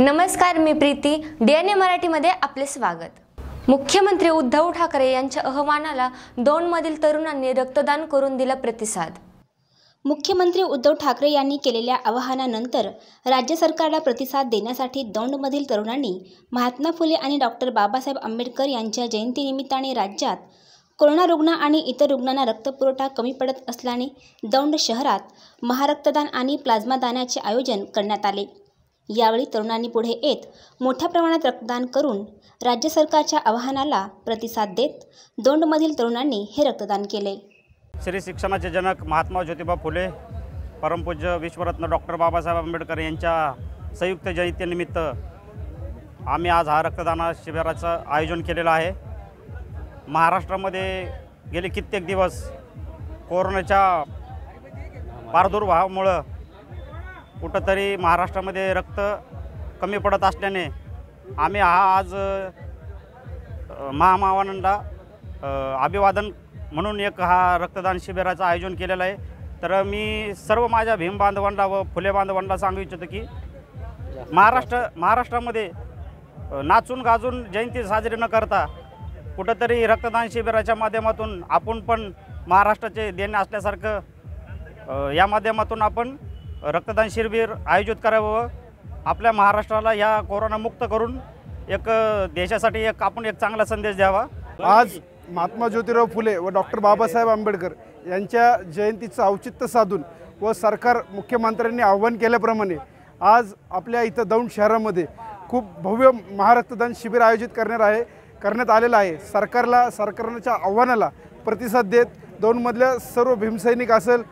नमस्कार मी प्रीती डीएनए मराठीमध्ये आपले स्वागत मुख्यमंत्री उद्धव ठाकरे यांच्या अहवानाला दोनमधील तरुणांनी रक्तदान करून दिला प्रतिसाद मुख्यमंत्री उद्धव ठाकरे यांनी केलेल्या आवाहनानंतर राज्य सरकारला प्रतिसाद देण्यासाठी दौंडमधील तरुणांनी महात्मा फुले आणि डॉक्टर बाबासाहेब आंबेडकर यांच्या जयंतीनिमित्ताने राज्यात कोरोना रुग्ण आणि इतर रुग्णांना रक्तपुरवठा कमी पडत असल्याने दौंड शहरात महारक्तदान आणि प्लाझ्मा दानाचे आयोजन करण्यात आले यावेळी तरुणांनी पुढे येत मोठ्या प्रमाणात रक्तदान करून राज्य सरकारच्या आवाहनाला प्रतिसाद देत दोंडमधील तरुणांनी हे रक्तदान केले श्री शिक्षणाचे जनक महात्मा ज्योतिबा फुले परमपूज्य विश्वरत्न डॉक्टर बाबासाहेब आंबेडकर यांच्या संयुक्त जयंतीनिमित्त आम्ही आज हा रक्तदाना शिबिराचं आयोजन केलेलं आहे महाराष्ट्रामध्ये गेले कित्येक दिवस कोरोनाच्या प्रादुर्भावामुळं कुठंतरी महाराष्ट्रामध्ये रक्त कमी पडत असल्याने आम्ही हा आज महामावानंदा अभिवादन म्हणून एक हा रक्तदान शिबिराचं आयोजन केलेलं आहे तर मी सर्व माझ्या भीम बांधवांना व फुले बांधवांना सांगू इच्छितो की महाराष्ट्र महाराष्ट्रामध्ये नाचून गाजून जयंती साजरी न करता कुठंतरी रक्तदान शिबिराच्या माध्यमातून आपण पण महाराष्ट्राचे देणे असल्यासारखं या माध्यमातून आपण रक्तदान शिबिर आयोजित करावं आपल्या महाराष्ट्राला या कोरोनामुक्त करून एक देशासाठी एक आपण एक चांगला संदेश द्यावा आज महात्मा ज्योतिराव फुले व डॉक्टर बाबासाहेब आंबेडकर यांच्या जयंतीचं औचित्य साधून व सरकार मुख्यमंत्र्यांनी आव्हान केल्याप्रमाणे आज आपल्या इथं दौंड शहरामध्ये खूप भव्य महारक्तदान शिबिर आयोजित करणार आहे करण्यात आलेलं आहे सरकारला सरकारच्या आव्हानाला प्रतिसाद देत मधल्या सर्व भीमसैनिक असेल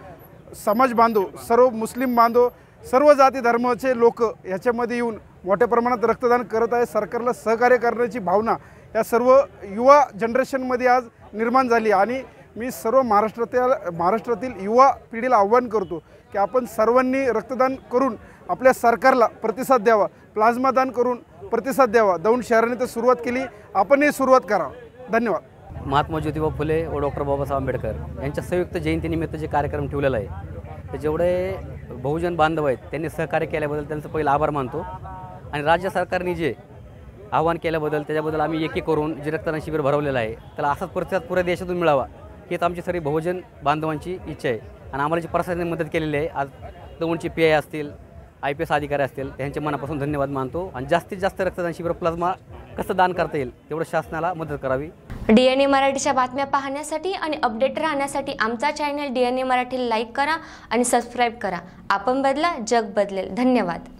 समाज बांधव सर्व मुस्लिम बांधव सर्व जाती धर्माचे लोक ह्याच्यामध्ये येऊन मोठ्या प्रमाणात रक्तदान करत आहे सरकारला सहकार्य करण्याची भावना या सर्व युवा जनरेशनमध्ये आज निर्माण झाली आणि मी सर्व महाराष्ट्रातल्या महाराष्ट्रातील युवा पिढीला आव्हान करतो की आपण सर्वांनी रक्तदान करून आपल्या सरकारला प्रतिसाद द्यावा प्लाझ्मा दान करून प्रतिसाद द्यावा दौंड शहराने तर सुरुवात केली आपणही सुरुवात करा धन्यवाद महात्मा ज्योतिबा फुले व डॉक्टर बाबासाहेब आंबेडकर यांच्या संयुक्त जयंतीनिमित्त जे कार्यक्रम ठेवलेला आहे तर जेवढे बहुजन बांधव आहेत त्यांनी सहकार्य केल्याबद्दल त्यांचं पहिलं आभार मानतो आणि राज्य सरकारने जे आव्हान केल्याबद्दल त्याच्याबद्दल आम्ही एक एक करून जे रक्तदान शिबिर भरवलेलं आहे त्याला असाच प्रतिसाद पुऱ्या देशातून मिळावा हीच आमची सगळी बहुजन बांधवांची इच्छा आहे आणि आम्हाला जी प्रशासनाने मदत केलेली आहे आज दोनचे पी आय असतील आय पी एस अधिकारी असतील त्यांचे मनापासून धन्यवाद मानतो आणि जास्तीत जास्त रक्तदान शिबिर प्लाझ्मा कसं दान करता येईल तेवढं शासनाला मदत करावी डी एन ए मराठीच्या बातम्या पाहण्यासाठी आणि अपडेट राहण्यासाठी आमचा channel D N A Marathi like करा आणि सबस्क्राईब करा आपण बदला जग बदलेल धन्यवाद